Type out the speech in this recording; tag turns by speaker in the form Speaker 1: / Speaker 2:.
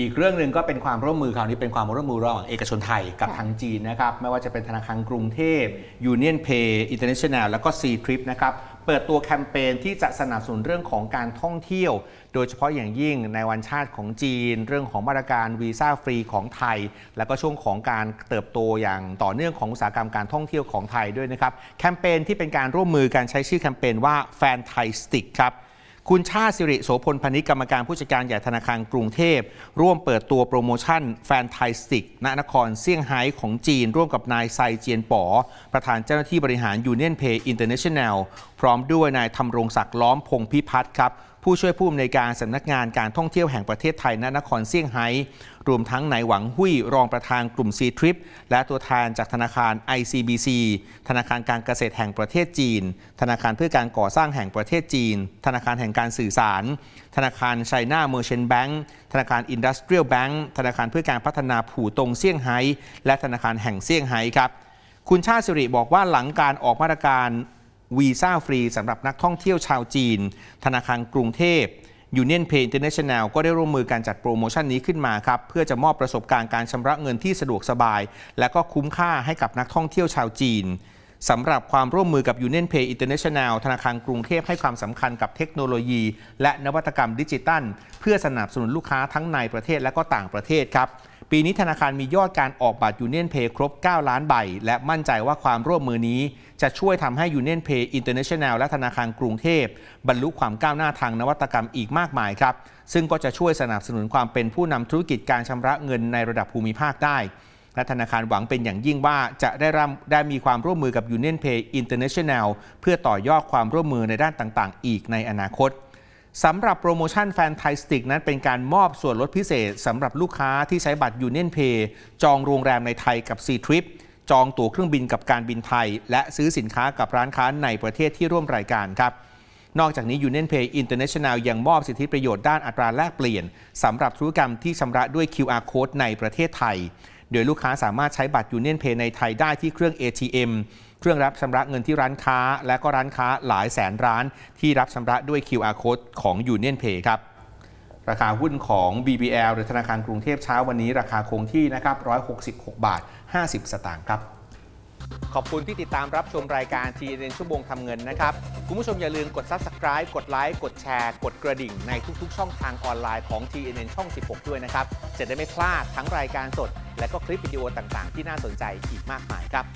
Speaker 1: อีกเรื่องหนึ่งก็เป็นความร่วมมือคราวนี้เป็นความร่วมมือระหว่างเอกชนไทยกับทางจีนนะครับไม่ว่าจะเป็นธนาคารกรุงเทพยูเนียนเพย์อินเตอร์เนชั่นแนลแล้วก็ซีทริปนะครับ เปิดตัวแคมเปญที่จะสนับสนุนเรื่องของการท่องเที่ยว โดยเฉพาะอย่างยิ่งในวันชาติของจีนเรื่องของมาตรการวีซ่าฟรีของไทย แล้วก็ช่วงของการเติบโตอย่างต่อเนื่องของอุตสาหกรรมการท่องเที่ยวของไทยด้วยนะครับแคมเปญที่เป็นการร่วมมือการใช้ชื่อแคมเปญว่าแฟนไทยสติกครับคุณชาสิริ โสพลพนิกรรมการผู้จัดการ ใหญ่ธนาคารกรุงเทพ ร่วมเปิดตัวโปรโมชั่นแฟนไทยสติกณนครเซี่ยงไฮ้ของจีน ร่วมกับนายไซเจียนป๋อ ประธานเจ้าหน้าที่บริหารยูเนียนเพย์อินเตอร์เนชั่นแนลพร้อมด้วยนายธำรงศักดิ์ล้อมพงพิพัฒน์ครับผู้ช่วยผู้อำนวยการสำนักงาน การท่องเที่ยวแห่งประเทศไทยณนครเซี่ยงไฮ้รวมทั้งนายหวังหุ้ยรองประธานกลุ่มซีทริปและตัวแทนจากธนาคาร ICBC ธนาคารการเกษตรแห่งประเทศจีน ธนาคารเพื่อการก่อสร้างแห่งประเทศจีน ธนาคารแห่งการสื่อสาร ธนาคารไชน่าเมอร์เชนแบงก์ธนาคารอินดัสเทรียลแบงก์ธนาคารเพื่อการพัฒนาผู่ตงเซี่ยงไฮ้และธนาคารแห่งเซี่ยงไฮ้ครับคุณชาติสิริบอกว่าหลังการออกมาตรการวีซ่าฟรีสำหรับนักท่องเที่ยวชาวจีน ธนาคารกรุงเทพยูเนียนเพย์อินเตอร์เนชั่นแนลก็ได้ร่วมมือการจัดโปรโมชั่นนี้ขึ้นมาครับ เพื่อจะมอบประสบการณ์การชำระเงินที่สะดวกสบาย และก็คุ้มค่าให้กับนักท่องเที่ยวชาวจีนสำหรับความร่วมมือกับยยเนีเพย์อินเตอร์เนชั่นแนล ธนาคารกรุงเทพให้ความสำคัญกับเทคโนโลยี และนวัตกรรมดิจิตัลเพื่อสนับสนุนลูกค้าทั้งในประเทศและก็ต่างประเทศครับปีนี้ธนาคารมียอดการออกบัตรยูเนียนเพย์ครบ 9 ล้านใบ และมั่นใจว่าความร่วมมือนี้ จะช่วยทำให้ยูเนียนเพย์อินเตอร์เนชั่นแนลและธนาคารกรุงเทพ บรรลุความก้าวหน้าทางนวัตกรรมอีกมากมายครับซึ่งก็จะช่วยสนับสนุนความเป็นผู้นำธุรกิจการชำระเงินในระดับภูมิภาคได้ และธนาคารหวังเป็นอย่างยิ่งว่าจะได้รับได้มีความร่วมมือกับ Union Pay International เพื่อต่อยอดความร่วมมือในด้านต่างๆ อีกในอนาคตสำหรับโปรโมชั่นแฟนไทสติกนั้นเป็นการมอบส่วนลดพิเศษสำหรับลูกค้าที่ใช้บัตรยูเนียนเพย์จองโรงแรมในไทยกับีทริปจองตั๋วเครื่องบินกับการบินไทย และซื้อสินค้ากับร้านค้าในประเทศที่ร่วมรายการครับนอกจากนี้ Union Pay International ยังมอบสิทธิประโยชน์ด้านอัตราแลกเปลี่ยนสำหรับธุรกรรมที่ชำระด้วย QR Code ในประเทศไทยโดยลูกค้าสามารถใช้บัตรยูเนียนเพย์ในไทยได้ที่เครื่อง ATM เครื่องรับชำระเงินที่ร้านค้าและก็ร้านค้าหลายแสนร้าน ที่รับชำระด้วย QR code ของยูเนียนเพย์ครับ ราคาหุ้นของ BBL หรือธนาคารกรุงเทพเช้าวันนี้ ราคาคงที่นะครับ 166 บาท 50 สตางค์ครับขอบคุณที่ติดตามรับชมรายการ TNN ชั่วโมงทำเงินนะครับ คุณผู้ชมอย่าลืมกด Subscribe กดไลค์กดแชร์กดกระดิ่งในทุกๆ ช่องทางออนไลน์ของ TNN ช่อง 16 ด้วยนะครับจะได้ไม่พลาดทั้งรายการสด และก็คลิปวิดีโอต่างๆที่น่าสนใจอีกมากมายครับ